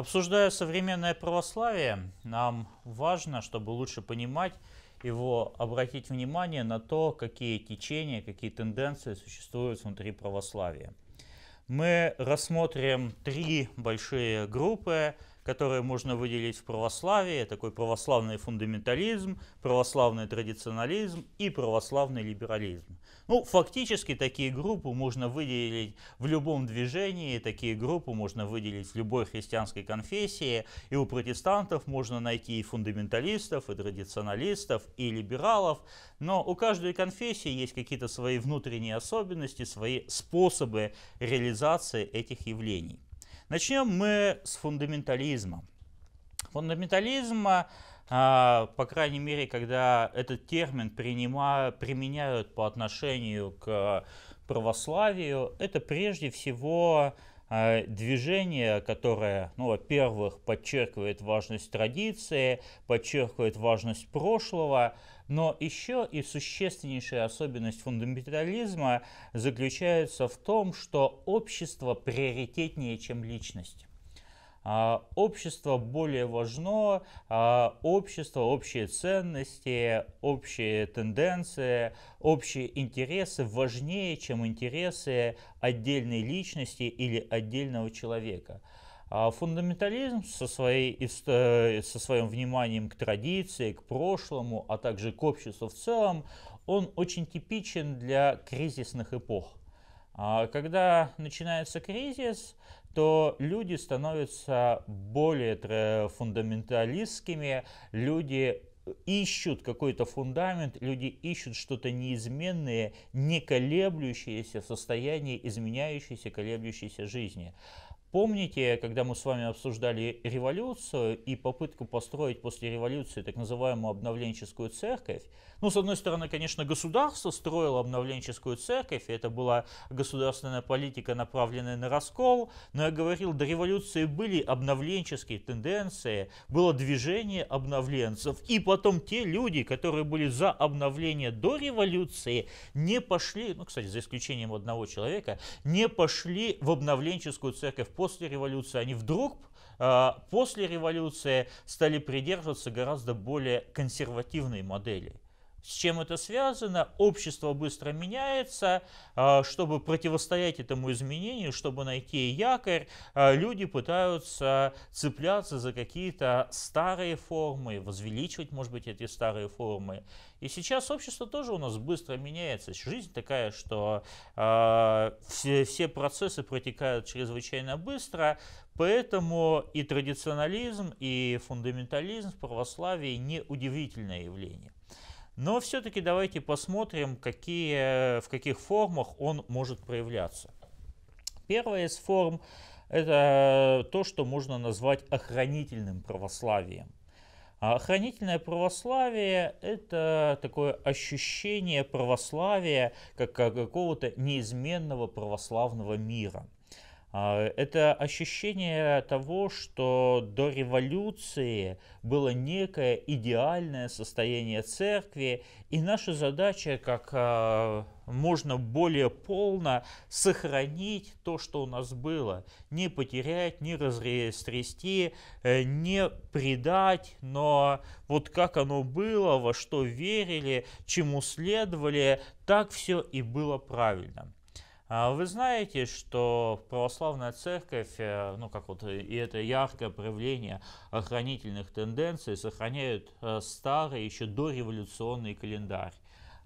Обсуждая современное православие, нам важно, чтобы лучше понимать его, обратить внимание на то, какие течения, какие тенденции существуют внутри православия. Мы рассмотрим три большие группы которые можно выделить в православии, такой православный фундаментализм, православный традиционализм и православный либерализм. Ну, фактически такие группы можно выделить в любом движении, такие группы можно выделить в любой христианской конфессии, и у протестантов можно найти и фундаменталистов, и традиционалистов, и либералов, но у каждой конфессии есть какие-то свои внутренние особенности, свои способы реализации этих явлений. Начнем мы с фундаментализма. Фундаментализм, а, по крайней мере, когда этот термин применяют по отношению к православию, это прежде всего а, движение, которое, ну, во-первых, подчеркивает важность традиции, подчеркивает важность прошлого, но еще и существеннейшая особенность фундаментализма заключается в том, что общество приоритетнее, чем личность. А, общество более важно, а, общество, общие ценности, общие тенденции, общие интересы важнее, чем интересы отдельной личности или отдельного человека. А, фундаментализм со, своей, э, со своим вниманием к традиции, к прошлому, а также к обществу в целом, он очень типичен для кризисных эпох. А, когда начинается кризис, то люди становятся более фундаменталистскими, люди ищут какой-то фундамент, люди ищут что-то неизменное, не колеблющееся в состоянии изменяющейся, колеблющейся жизни. Помните, когда мы с вами обсуждали революцию и попытку построить после революции так называемую обновленческую церковь? Ну, с одной стороны, конечно, государство строило обновленческую церковь, и это была государственная политика, направленная на раскол, но я говорил, до революции были обновленческие тенденции, было движение обновленцев, и потом те люди, которые были за обновление до революции, не пошли, ну, кстати, за исключением одного человека, не пошли в обновленческую церковь после революции, они вдруг э, после революции стали придерживаться гораздо более консервативной модели. С чем это связано? Общество быстро меняется. А, чтобы противостоять этому изменению, чтобы найти якорь, а, люди пытаются цепляться за какие-то старые формы, возвеличивать, может быть, эти старые формы. И сейчас общество тоже у нас быстро меняется. Жизнь такая, что а, все, процессы протекают чрезвычайно быстро. Поэтому и традиционализм, и фундаментализм в православии не удивительное явление. Но все-таки давайте посмотрим, какие, в каких формах он может проявляться. Первая из форм – это то, что можно назвать охранительным православием. А охранительное православие – это такое ощущение православия как какого-то неизменного православного мира – а, это ощущение того, что до революции было некое идеальное состояние церкви, и наша задача, как а, можно более полно сохранить то, что у нас было, не потерять, не разрести, э, не предать, но вот как оно было, во что верили, чему следовали, так все и было правильно. А вы знаете, что православная церковь, э, ну как вот и это яркое проявление охранительных тенденций, сохраняют э, старый еще дореволюционный календарь.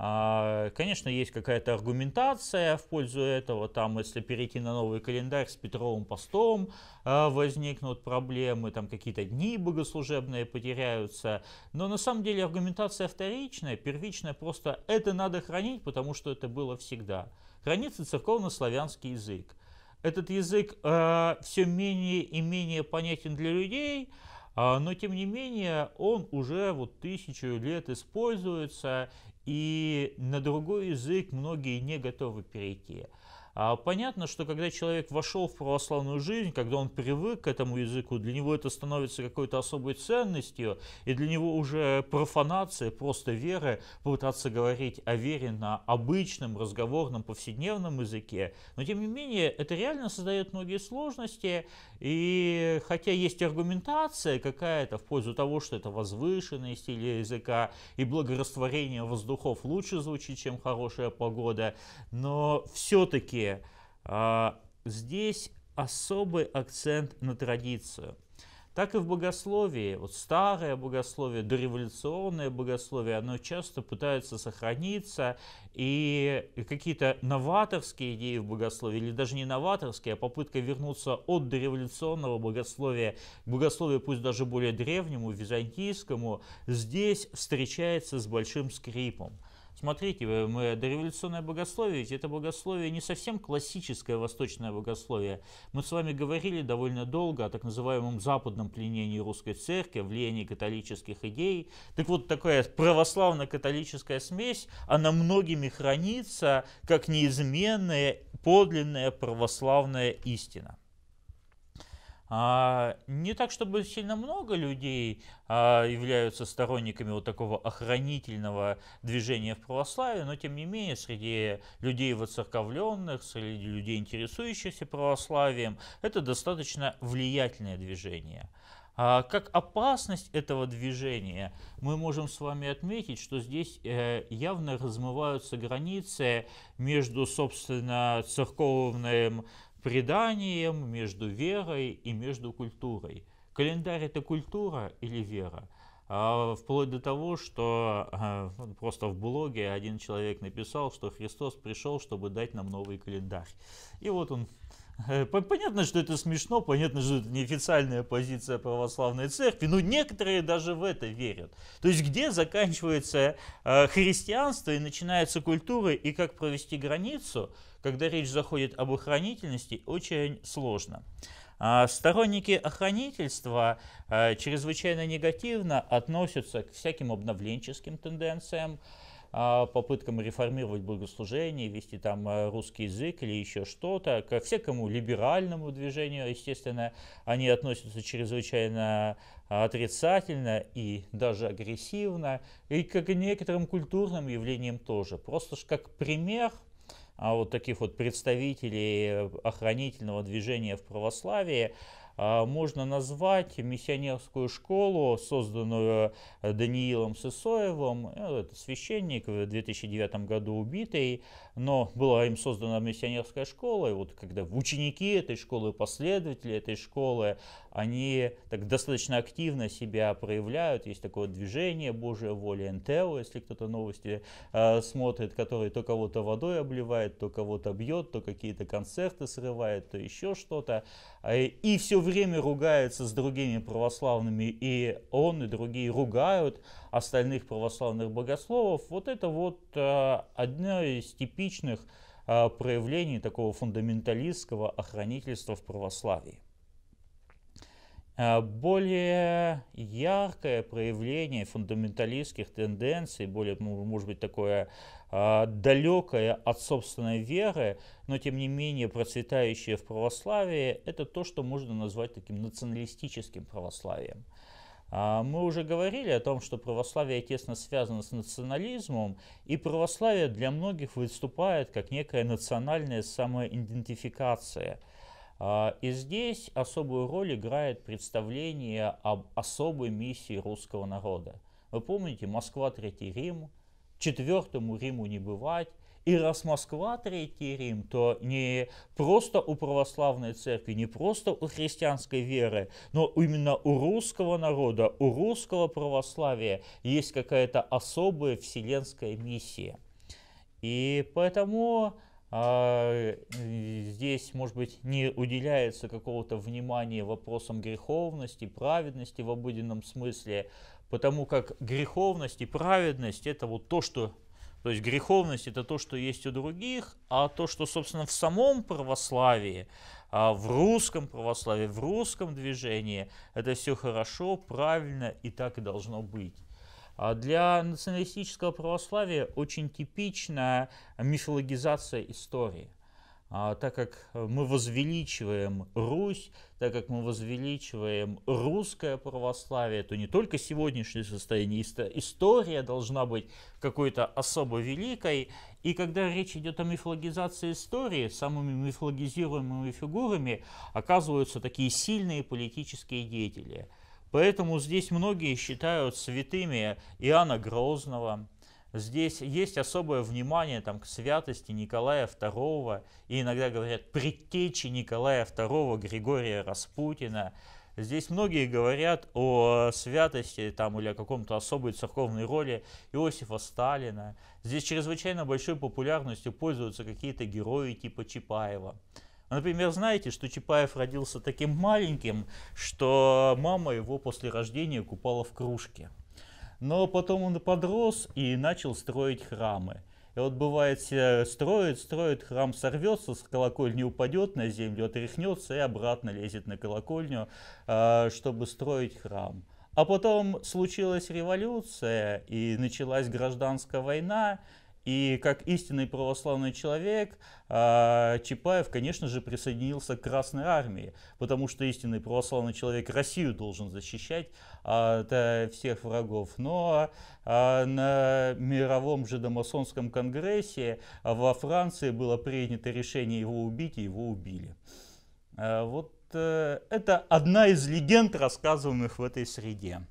А, конечно, есть какая-то аргументация в пользу этого. Там, если перейти на новый календарь с Петровым постом, а, возникнут проблемы, там какие-то дни богослужебные потеряются. Но на самом деле аргументация вторичная, первичная просто это надо хранить, потому что это было всегда. Хранится церковно-славянский язык. Этот язык э, а, все менее и менее понятен для людей, но тем не менее он уже вот тысячу лет используется, и на другой язык многие не готовы перейти. А понятно, что когда человек вошел в православную жизнь, когда он привык к этому языку, для него это становится какой-то особой ценностью, и для него уже профанация просто веры, пытаться говорить о вере на обычном, разговорном, повседневном языке. Но тем не менее, это реально создает многие сложности, и хотя есть аргументация какая-то в пользу того, что это возвышенный стиль языка, и благорастворение воздухов лучше звучит, чем хорошая погода, но все-таки далее. Здесь особый акцент на традицию. Так и в богословии, вот старое богословие, дореволюционное богословие, оно часто пытается сохраниться, и какие-то новаторские идеи в богословии, или даже не новаторские, а попытка вернуться от дореволюционного богословия к богословию, пусть даже более древнему, византийскому, здесь встречается с большим скрипом. Смотрите, мы дореволюционное богословие, ведь это богословие не совсем классическое восточное богословие. Мы с вами говорили довольно долго о так называемом западном пленении русской церкви, влиянии католических идей. Так вот, такая православно-католическая смесь, она многими хранится как неизменная, подлинная православная истина. А, не так, чтобы сильно много людей а, являются сторонниками вот такого охранительного движения в православии, но тем не менее среди людей воцерковленных, среди людей, интересующихся православием, это достаточно влиятельное движение. А, как опасность этого движения мы можем с вами отметить, что здесь э, явно размываются границы между, собственно, церковным преданием, между верой и между культурой. Календарь – это культура или вера? А, вплоть до того, что а, ну, просто в блоге один человек написал, что Христос пришел, чтобы дать нам новый календарь. И вот он э, Понятно, что это смешно, понятно, что это неофициальная позиция православной церкви, но некоторые даже в это верят. То есть где заканчивается э, христианство и начинается культура, и как провести границу – когда речь заходит об охранительности, очень сложно. А, сторонники охранительства а, чрезвычайно негативно относятся к всяким обновленческим тенденциям, а, попыткам реформировать богослужение, вести там русский язык или еще что-то. Ко всякому либеральному движению, естественно, они относятся чрезвычайно отрицательно и даже агрессивно, и к некоторым культурным явлениям тоже. Просто как пример – а вот таких вот представителей э, охранительного движения в православии, а, можно назвать миссионерскую школу, созданную э, Даниилом Сысоевым, э, это священник в 2009 году убитый, но была им создана миссионерская школа, и вот когда ученики этой школы, последователи этой школы, они так достаточно активно себя проявляют, есть такое движение Божья воля НТО, если кто-то новости э, смотрит, который то кого-то водой обливает, то кого-то бьет, то какие-то концерты срывает, то еще что-то, а и, и все время ругается с другими православными, и он, и другие ругают остальных православных богословов, вот это вот э, одна из степеней различных а, проявлений такого фундаменталистского охранительства в православии. А, более яркое проявление фундаменталистских тенденций, более, может быть, такое а, далекое от собственной веры, но тем не менее процветающее в православии, это то, что можно назвать таким националистическим православием. А, мы уже говорили о том, что православие тесно связано с национализмом, и православие для многих выступает как некая национальная самоидентификация. А, и здесь особую роль играет представление об особой миссии русского народа. Вы помните, Москва, Третий Рим, Четвертому Риму не бывать, и раз Москва Третий Рим, то не просто у православной церкви, не просто у христианской веры, но именно у русского народа, у русского православия есть какая-то особая вселенская миссия. И поэтому а, здесь, может быть, не уделяется какого-то внимания вопросам греховности, праведности в обыденном смысле, потому как греховность и праведность – это вот то, что то есть греховность это то, что есть у других, а то, что, собственно, в самом православии, а, в русском православии, в русском движении, это все хорошо, правильно и так и должно быть. А для националистического православия очень типична мифологизация истории. А, так как э, мы возвеличиваем Русь, так как мы возвеличиваем русское православие, то не только сегодняшнее состояние, история должна быть какой-то особо великой. И когда речь идет о мифологизации истории, самыми мифологизируемыми фигурами оказываются такие сильные политические деятели. Поэтому здесь многие считают святыми Иоанна Грозного, Здесь есть особое внимание там, к святости Николая II, и иногда говорят предтечи Николая II, Григория Распутина. Здесь многие говорят о святости там, или о каком-то особой церковной роли Иосифа Сталина. Здесь чрезвычайно большой популярностью пользуются какие-то герои типа Чапаева. Например, знаете, что Чапаев родился таким маленьким, что мама его после рождения купала в кружке. Но потом он подрос и начал строить храмы. И вот бывает, строит, строит, храм сорвется, с колокольни упадет на землю, отряхнется и обратно лезет на колокольню, а, чтобы строить храм. А потом случилась революция и началась гражданская война, и как истинный православный человек а, Чапаев, конечно же, присоединился к Красной Армии, потому что истинный православный человек Россию должен защищать от э, всех врагов. Но а, на мировом же домасонском конгрессе во Франции было принято решение его убить, и его убили. А, вот э, это одна из легенд, рассказываемых в этой среде.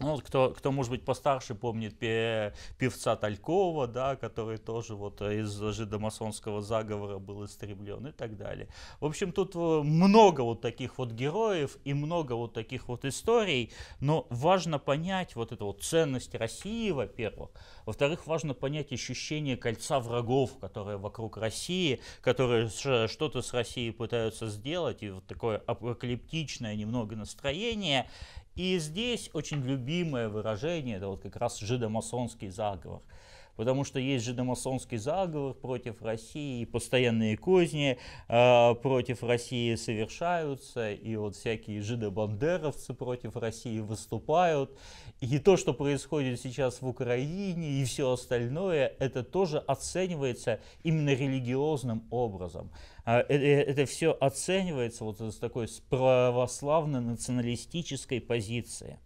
Ну, кто, кто, может быть, постарше помнит певца Талькова, да, который тоже вот э, из жидомасонского заговора был истреблен и так далее. В общем, тут э, много вот таких вот героев и много вот таких вот историй, но важно понять вот эту вот ценность России, во-первых. Во-вторых, важно понять ощущение кольца врагов, которые вокруг России, которые что-то с Россией пытаются сделать, и вот такое апокалиптичное немного настроение. И здесь очень любимое выражение, это вот как раз жидомасонский заговор – потому что есть жидомасонский заговор против России, и постоянные козни э, против России совершаются, и вот всякие жидобандеровцы против России выступают. И то, что происходит сейчас в Украине и все остальное, это тоже оценивается именно религиозным образом. А, э, э, это все оценивается вот с такой православно-националистической позиции.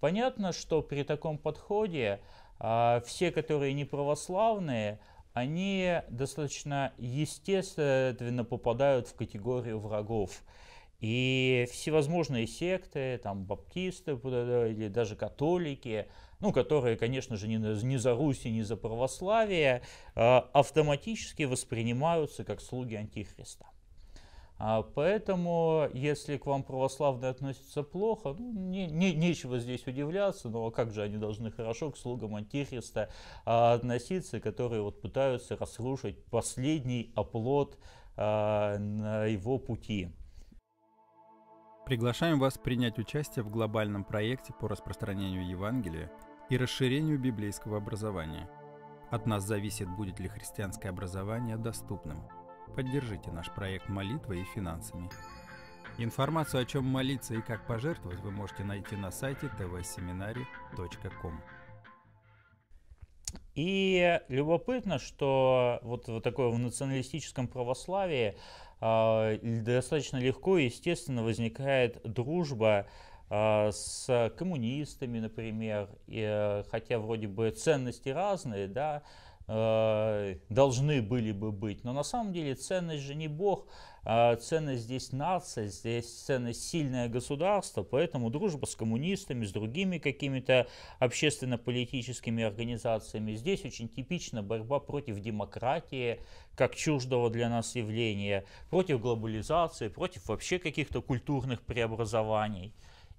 Понятно, что при таком подходе а все, которые не православные, они достаточно естественно попадают в категорию врагов. И всевозможные секты, там баптисты э, или даже католики, ну, которые, конечно же, не, не за Русь и не за православие, а автоматически воспринимаются как слуги Антихриста. А поэтому, если к вам православные относятся плохо, ну, не, не, нечего здесь удивляться, но как же они должны хорошо к слугам Антихриста а, относиться, которые вот пытаются разрушить последний оплот а, на его пути. Приглашаем вас принять участие в глобальном проекте по распространению Евангелия и расширению библейского образования. От нас зависит, будет ли христианское образование доступным – поддержите наш проект молитвой и финансами. Информацию о чем молиться и как пожертвовать вы можете найти на сайте tvseminary.com. И любопытно, что вот, вот такое в националистическом православии э, достаточно легко и естественно возникает дружба а, с коммунистами, например, и, э, хотя вроде бы ценности разные, да, Э, должны были бы быть. Но на самом деле ценность же не Бог, а ценность здесь нация, здесь ценность сильное государство, поэтому дружба с коммунистами, с другими какими-то общественно-политическими организациями. Здесь очень типична борьба против демократии, как чуждого для нас явления, против глобализации, против вообще каких-то культурных преобразований.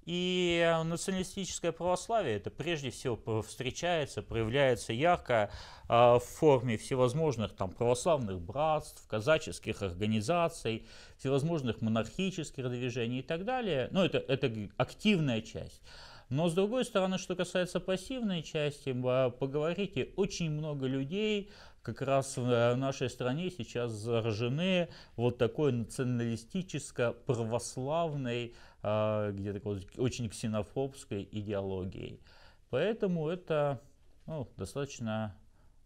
И э, националистическое православие это прежде всего встречается, проявляется ярко а, в форме всевозможных там, православных братств, казаческих организаций, всевозможных монархических движений и так далее. Но ну, это, это активная часть. Но с другой стороны, что касается пассивной части, а, поговорите, очень много людей как раз в э, нашей стране сейчас заражены вот такой националистическо-православной а, где такой очень ксенофобской идеологией. Поэтому это ну, достаточно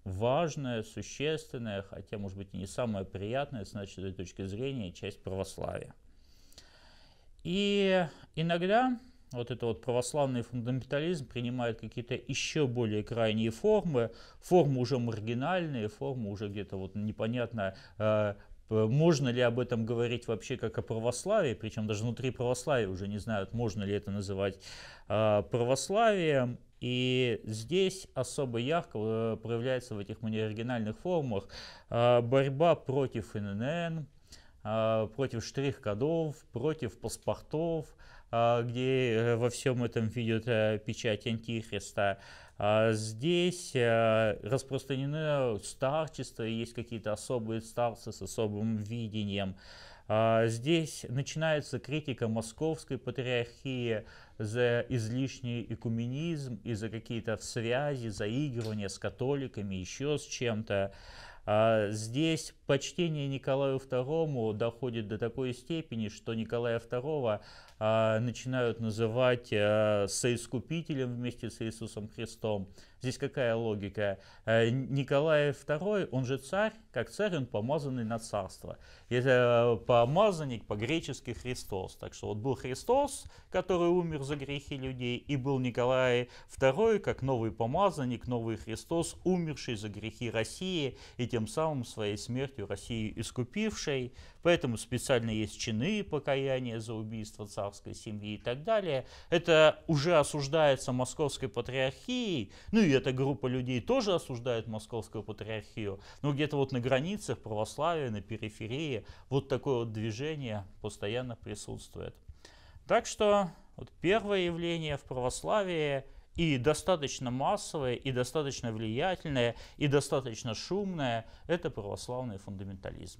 важная, существенная, хотя, может быть, и не самая приятная с нашей точки зрения, часть православия. И иногда вот этот вот православный фундаментализм принимает какие-то еще более крайние формы, формы уже маргинальные, формы уже где-то вот непонятно а, Э, можно ли об этом говорить вообще как о православии, причем даже внутри православия уже не знают, можно ли это называть э, православием. И здесь особо ярко э, проявляется в этих неоригинальных формах борьба против ННН, против штрих-кодов, против паспортов, где во всем этом видят печать Антихриста. А здесь э, распространены старчество, есть какие-то особые старцы с особым видением. А здесь начинается критика московской патриархии за излишний экуменизм и за какие-то связи, заигрывания с католиками, еще с чем-то. А здесь почтение Николаю II доходит до такой степени, что Николая II а, начинают называть э, соискупителем вместе с Иисусом Христом. Здесь какая логика? Э, Николай II, он же царь, как царь он помазанный на царство. Это помазанник по-гречески Христос. Так что вот был Христос, который умер за грехи людей, и был Николай II, как новый помазанник, новый Христос, умерший за грехи России, и тем самым своей смертью Россию искупивший. Поэтому специально есть чины покаяния за убийство царской семьи и так далее. Это уже осуждается московской патриархией. Ну и эта группа людей тоже осуждает московскую патриархию. Но где-то вот на границах православия, на периферии вот такое вот движение постоянно присутствует. Так что вот первое явление в православии и достаточно массовое, и достаточно влиятельное, и достаточно шумное – это православный фундаментализм.